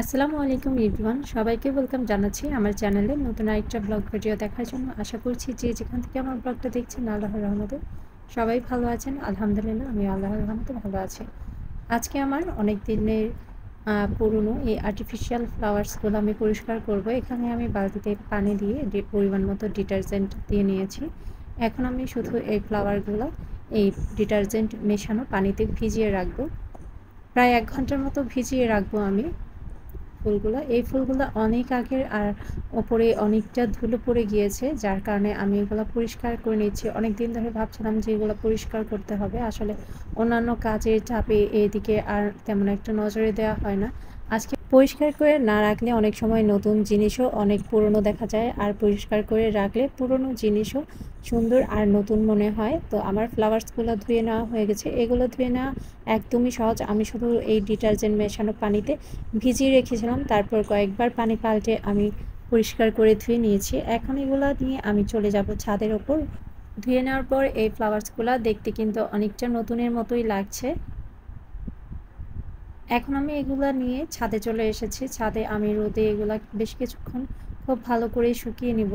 আসসালামু আলাইকুম ইভরিওয়ান সবাইকে ওয়েলকাম জানাচ্ছি আমার চ্যানেলে নতুন আরেকটা ব্লগ ভিডিও দেখার জন্য আশা করছি যে যেখান থেকে আমার ব্লগটা দেখছেন আল্লাহর রহমতে সবাই ভালো আছেন আলহামদুলিল্লাহ আমি আল্লাহর রহমতে ভালো আছি আজকে আমার অনেক দিনের পুরনো এই আর্টিফিশিয়াল ফ্লাওয়ার্সগুলো আমি পরিষ্কার করব এখানে আমি বালতিতে পানি দিয়ে পরিমাণ মতো ডিটারজেন্ট দিয়ে নিয়েছি এখন আমি শুধু এই ফ্লাওয়ারগুলো এই ডিটারজেন্ট মেশানো পানিতে ভিজিয়ে রাখবো প্রায় এক ঘন্টার মতো ভিজিয়ে রাখবো আমি ফুলগুলো এই ফুলগুলো অনেক আগের আর ওপরে অনেকটা ধুলো পড়ে গিয়েছে যার কারণে আমি এগুলো পরিষ্কার করে নিচ্ছি অনেক দিন ধরে ভাবছিলাম যে এগুলো পরিষ্কার করতে হবে আসলে অন্যান্য কাজের চাপে এদিকে আর তেমন একটা নজরে দেওয়া হয় না আজকে পরিষ্কার করে না রাখলে অনেক সময় নতুন জিনিসও অনেক পুরনো দেখা যায় আর পরিষ্কার করে রাখলে পুরনো জিনিসও সুন্দর আর নতুন মনে হয় তো আমার ফ্লাওয়ার্সগুলো ধুয়ে নেওয়া হয়ে গেছে এগুলো ধুয়ে নেওয়া একদমই সহজ আমি শুধু এই ডিটারজেন্ট মেশানো পানিতে ভিজিয়ে রেখেছিলাম তারপর কয়েকবার পানি পাল্টে আমি পরিষ্কার করে ধুয়ে নিয়েছি এখন এগুলো নিয়ে আমি চলে যাব ছাদের ওপর ধুয়ে নেওয়ার পর এই ফ্লাওয়ার্সগুলো দেখতে কিন্তু অনেকটা নতুনের মতোই লাগছে এখন আমি এগুলা নিয়ে ছাদে চলে এসেছি ছাদে আমি রোদে এগুলা বেশ কিছুক্ষণ খুব ভালো করে শুকিয়ে নিব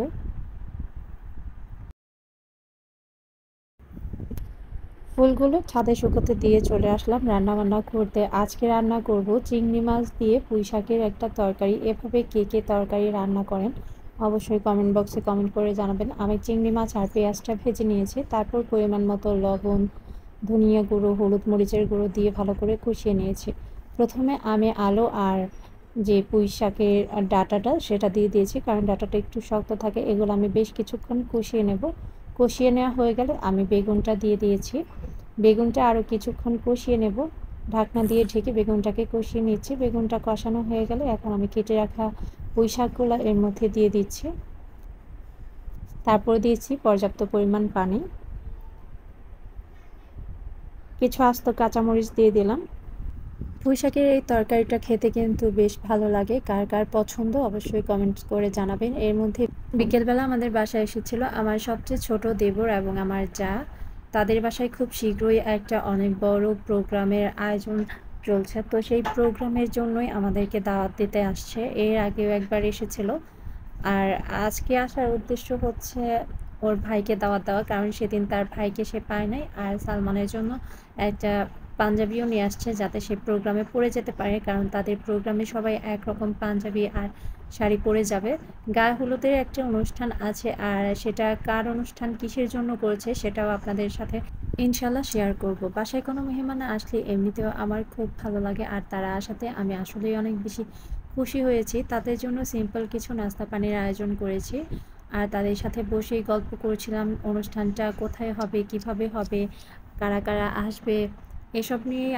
ফুলগুলো ছাদে শুকোতে দিয়ে চলে আসলাম রান্না বান্না করতে আজকে রান্না করব চিংড়ি মাছ দিয়ে পুঁই শাকের একটা তরকারি এভাবে কে কে তরকারি রান্না করেন অবশ্যই কমেন্ট বক্সে কমেন্ট করে জানাবেন আমি চিংড়ি মাছ আর পেঁয়াজটা ভেজে নিয়েছি তারপর পরিমাণ মতো লবণ ধনিয়া গুঁড়ো হলুদ মরিচের গুঁড়ো দিয়ে ভালো করে কষিয়ে নিয়েছি প্রথমে আমি আলু আর যে পুঁই শাকের ডাটাটা সেটা দিয়ে দিয়েছি কারণ ডাটাটা একটু শক্ত থাকে এগুলো আমি বেশ কিছুক্ষণ কষিয়ে নেব কষিয়ে নেওয়া হয়ে গেলে আমি বেগুনটা দিয়ে দিয়েছি বেগুনটা আরও কিছুক্ষণ কষিয়ে নেব ঢাকনা দিয়ে ঢেকে বেগুনটাকে কষিয়ে নিচ্ছি বেগুনটা কষানো হয়ে গেলে এখন আমি কেটে রাখা পুঁই শাকগুলো এর মধ্যে দিয়ে দিচ্ছি তারপর দিয়েছি পর্যাপ্ত পরিমাণ পানি কিছু আস্ত কাঁচামরিচ দিয়ে দিলাম পুঁইশাকের এই তরকারিটা খেতে কিন্তু বেশ ভালো লাগে কার কার পছন্দ অবশ্যই কমেন্টস করে জানাবেন এর মধ্যে বিকেলবেলা আমাদের বাসায় এসেছিল আমার সবচেয়ে ছোট দেবর এবং আমার যা তাদের বাসায় খুব শীঘ্রই একটা অনেক বড় প্রোগ্রামের আয়োজন চলছে তো সেই প্রোগ্রামের জন্যই আমাদেরকে দাওয়াত দিতে আসছে এর আগেও একবার এসেছিল আর আজকে আসার উদ্দেশ্য হচ্ছে ওর ভাইকে দাওয়াত দেওয়া কারণ সেদিন তার ভাইকে সে পায় নাই আর সালমানের জন্য একটা পাঞ্জাবিও নিয়ে আসছে যাতে সে প্রোগ্রামে পড়ে যেতে পারে কারণ তাদের প্রোগ্রামে সবাই একরকম পাঞ্জাবি আর শাড়ি পরে যাবে গায়ে হলুদের একটা অনুষ্ঠান আছে আর সেটা কার অনুষ্ঠান কিসের জন্য করেছে সেটাও আপনাদের সাথে ইনশাল্লাহ শেয়ার করব বাসায় কোনো মেহমান আসলে এমনিতেও আমার খুব ভালো লাগে আর তারা আসাতে আমি আসলেই অনেক বেশি খুশি হয়েছি তাদের জন্য সিম্পল কিছু নাস্তা পানির আয়োজন করেছি আর তাদের সাথে বসেই গল্প করেছিলাম অনুষ্ঠানটা কোথায় হবে কিভাবে হবে কারা কারা আসবে এসব নিয়ে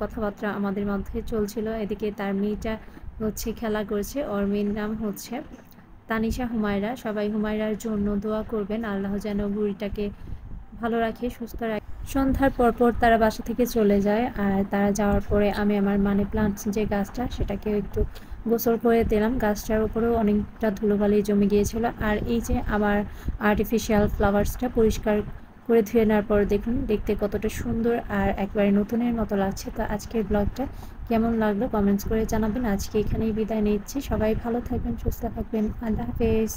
কথাবার্তা আমাদের মধ্যে চলছিল এদিকে তার মেয়েটা হচ্ছে খেলা করছে ওর মেয়ের নাম হচ্ছে তানিশা হুমায়রা সবাই হুমায়রার জন্য দোয়া করবেন আল্লাহ যেন বুড়িটাকে ভালো রাখে সুস্থ রাখে সন্ধ্যার পরপর তারা বাসা থেকে চলে যায় আর তারা যাওয়ার পরে আমি আমার মানি প্লান্ট যে গাছটা সেটাকে একটু গোসল করে দিলাম গাছটার উপরেও অনেকটা ধুলোবালি জমে গিয়েছিল আর এই যে আমার আর্টিফিশিয়াল ফ্লাওয়ার্সটা পরিষ্কার করে ধুয়ে নেওয়ার পর দেখুন দেখতে কতটা সুন্দর আর একবারে নতুনের মতো লাগছে তো আজকের ব্লগটা কেমন লাগলো কমেন্টস করে জানাবেন আজকে এখানেই বিদায় নিচ্ছি সবাই ভালো থাকবেন সুস্থ থাকবেন আল্লাহ হাফেজ